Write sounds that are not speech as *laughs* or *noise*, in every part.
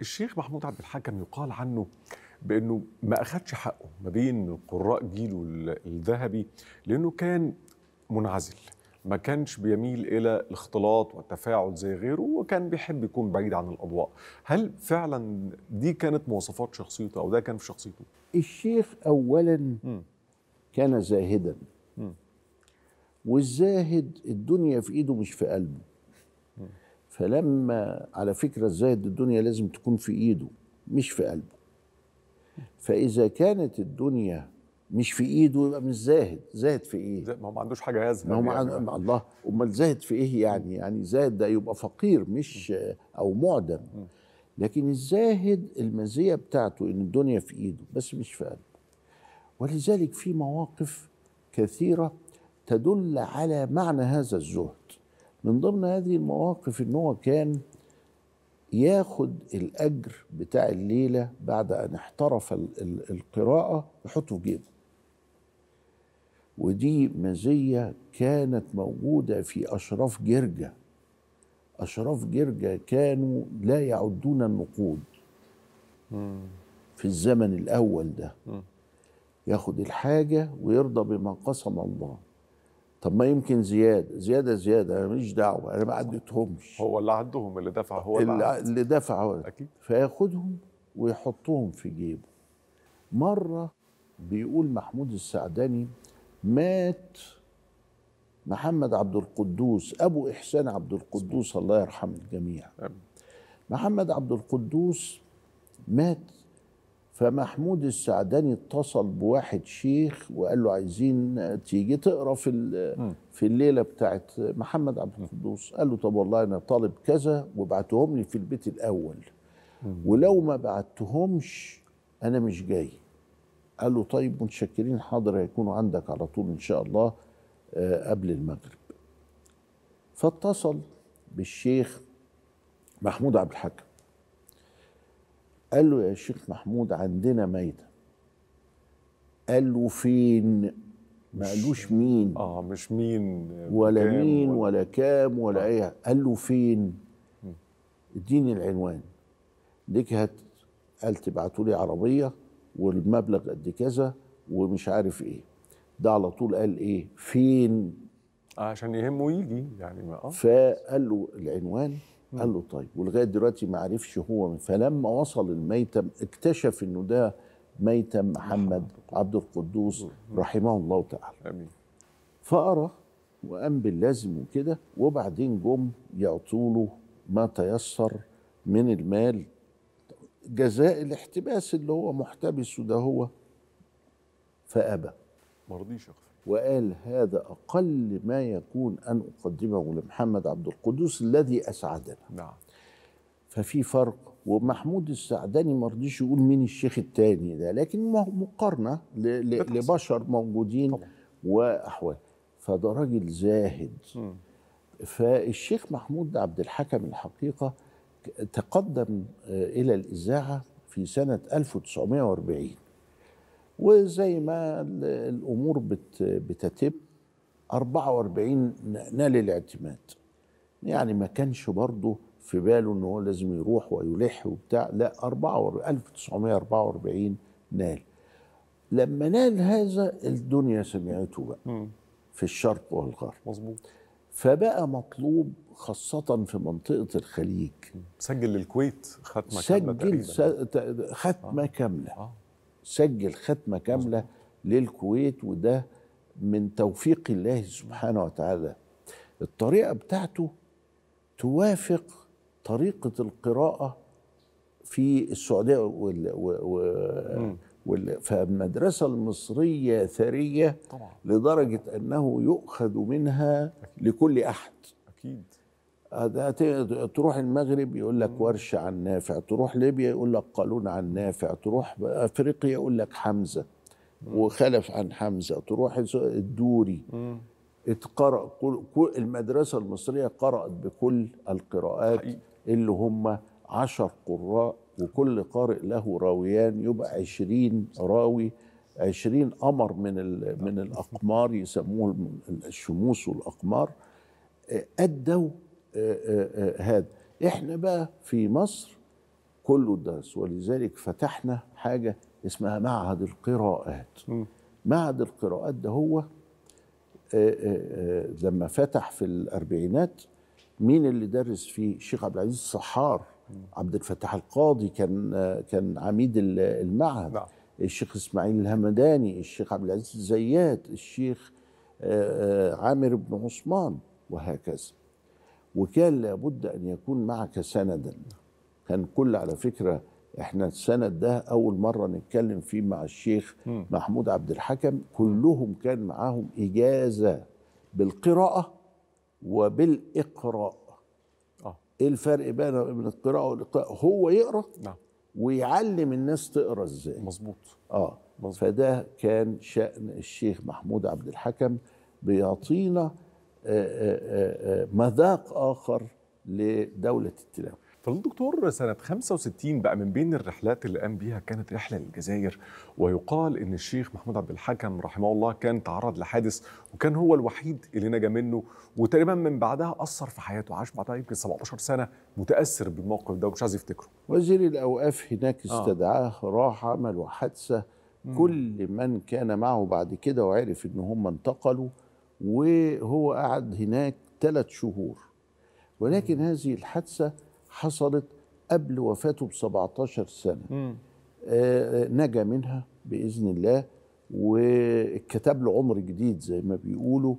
الشيخ محمود عبد الحكم يقال عنه بانه ما اخدش حقه ما بين قراء جيله الذهبي لانه كان منعزل ما كانش بيميل الى الاختلاط والتفاعل زي غيره وكان بيحب يكون بعيد عن الاضواء هل فعلا دي كانت مواصفات شخصيته او ده كان في شخصيته الشيخ اولا م. كان زاهدا م. والزاهد الدنيا في ايده مش في قلبه فلما على فكرة الزاهد الدنيا لازم تكون في إيده مش في قلبه فإذا كانت الدنيا مش في إيده يبقى مش زاهد زاهد في إيه؟ ما هو ما عندوش حاجة يزهد ما هو يعني. مع الله أمال زاهد في إيه يعني؟ يعني زاهد ده يبقى فقير مش أو معدم لكن الزاهد المزية بتاعته إن الدنيا في إيده بس مش في قلبه ولذلك في مواقف كثيرة تدل على معنى هذا الزهد من ضمن هذه المواقف ان هو كان ياخد الاجر بتاع الليله بعد ان احترف القراءه يحطه في جيبه ودي مزيه كانت موجوده في اشراف جرجا اشراف جرجا كانوا لا يعدون النقود في الزمن الاول ده ياخد الحاجه ويرضى بما قسم الله طب ما يمكن زياده زياده زياده انا ماليش دعوه انا ما عدتهمش هو اللي عدهم اللي دفع هو اللي, اللي دفع هو اكيد فياخدهم ويحطهم في جيبه مره بيقول محمود السعدني مات محمد عبد القدوس ابو احسان عبد القدوس الله يرحم الجميع محمد عبد القدوس مات فمحمود السعداني اتصل بواحد شيخ وقال له عايزين تيجي تقرا في في الليله بتاعت محمد عبد القدوس قال له طب والله انا طالب كذا وابعتهم لي في البيت الاول ولو ما بعتهمش انا مش جاي قال له طيب متشكرين حاضر هيكونوا عندك على طول ان شاء الله آه، قبل المغرب فاتصل بالشيخ محمود عبد الحكم قال له يا شيخ محمود عندنا ميتة قال له فين ما قالوش مين اه مش مين ولا مين ولا, ولا كام ولا آه. ايه قال له فين اديني العنوان نجهت قال تبعتوا لي عربيه والمبلغ قد كذا ومش عارف ايه ده على طول قال ايه فين عشان يهمه يجي يعني ما آه. فقال له العنوان قال له طيب ولغايه دلوقتي ما عرفش هو فلما وصل الميتم اكتشف انه ده ميتم محمد عبد القدوس رحمه الله تعالى امين فقرا وقام باللازم وكده وبعدين جم له ما تيسر من المال جزاء الاحتباس اللي هو محتبسه ده هو فابى ما رضيش يغفر وقال هذا أقل ما يكون أن أقدمه لمحمد عبد القدوس الذي أسعدنا نعم. ففي فرق ومحمود السعداني ما رضيش يقول مين الشيخ الثاني ده لكن مقارنة لبشر موجودين وأحوال فده راجل زاهد فالشيخ محمود عبد الحكم الحقيقة تقدم آه، إلى الإذاعة في سنة 1940 وزي ما الامور بتتم 44 نال الاعتماد يعني ما كانش برضه في باله ان هو لازم يروح ويلح وبتاع لا 1944 نال لما نال هذا الدنيا سمعته بقى في الشرق والغرب مظبوط فبقى مطلوب خاصة في منطقة الخليج سجل للكويت ختمة سجل كاملة سجل ختمة آه. كاملة آه. سجل ختمه كامله للكويت وده من توفيق الله سبحانه وتعالى الطريقه بتاعته توافق طريقه القراءه في السعوديه وال... وال... فالمدرسه المصريه ثريه طبعا. لدرجه انه يؤخذ منها أكيد. لكل احد اكيد تروح المغرب يقول لك ورش عن نافع تروح ليبيا يقول لك قالون عن نافع تروح افريقيا يقول لك حمزه وخلف عن حمزه تروح الدوري اتقرأ المدرسة المصرية قرأت بكل القراءات اللي هم عشر قراء وكل قارئ له راويان يبقى عشرين راوي عشرين قمر من من الأقمار يسموه الشموس والأقمار آه، أدوا هذا احنا بقى في مصر كله درس ولذلك فتحنا حاجه اسمها معهد القراءات م. معهد القراءات ده هو آه، آه، آه، لما فتح في الاربعينات مين اللي درس فيه الشيخ عبد العزيز الصحار عبد الفتاح القاضي كان كان عميد المعهد نعم. الشيخ اسماعيل الهمداني الشيخ عبد العزيز الزيات الشيخ عامر بن عثمان وهكذا وكان لابد ان يكون معك سندا كان كل على فكره احنا السند ده اول مره نتكلم فيه مع الشيخ محمود عبد الحكم كلهم كان معاهم اجازه بالقراءه وبالاقراء اه ايه الفرق بين بين القراءه والاقراء هو يقرا نعم ويعلم الناس تقرا ازاي مظبوط اه مزبوط. فده كان شأن الشيخ محمود عبد الحكم بيعطينا مذاق اخر لدوله التلاوه فضل الدكتور سنة 65 بقى من بين الرحلات اللي قام بيها كانت رحلة للجزائر ويقال إن الشيخ محمود عبد الحكم رحمه الله كان تعرض لحادث وكان هو الوحيد اللي نجا منه وتقريبا من بعدها أثر في حياته عاش بعدها يمكن 17 سنة متأثر بالموقف ده ومش عايز يفتكره وزير الأوقاف هناك آه. استدعاه آه. راح عمل حادثة كل من كان معه بعد كده وعرف إن هم انتقلوا وهو قعد هناك ثلاث شهور ولكن هذه الحادثة حصلت قبل وفاته ب 17 سنة آه،, آه نجا منها بإذن الله وكتب له عمر جديد زي ما بيقولوا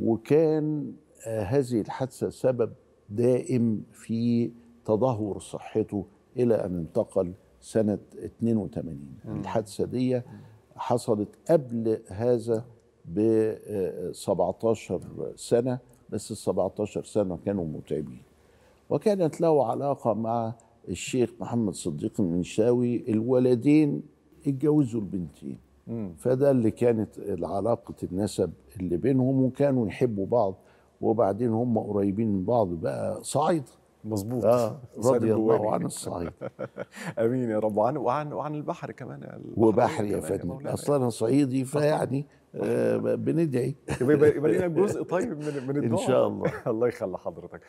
وكان آه هذه الحادثة سبب دائم في تدهور صحته إلى أن انتقل سنة 82 الحادثة دي حصلت قبل هذا ب 17 آه، آه، سنه بس ال 17 سنه كانوا متعبين وكانت له علاقه مع الشيخ محمد صديق المنشاوي الولدين اتجوزوا البنتين فده اللي كانت علاقه النسب اللي بينهم وكانوا يحبوا بعض وبعدين هم قريبين من بعض بقى صعيد مظبوط آه رضي الله عن الصعيد *laughs* امين يا رب وعن وعن البحر كمان وبحر يا فندم اصلا انا صعيدي فيعني آه، بندعي يبقى لنا جزء طيب من من *laughs* الدعاء ان شاء الله *laughs* الله يخلي حضرتك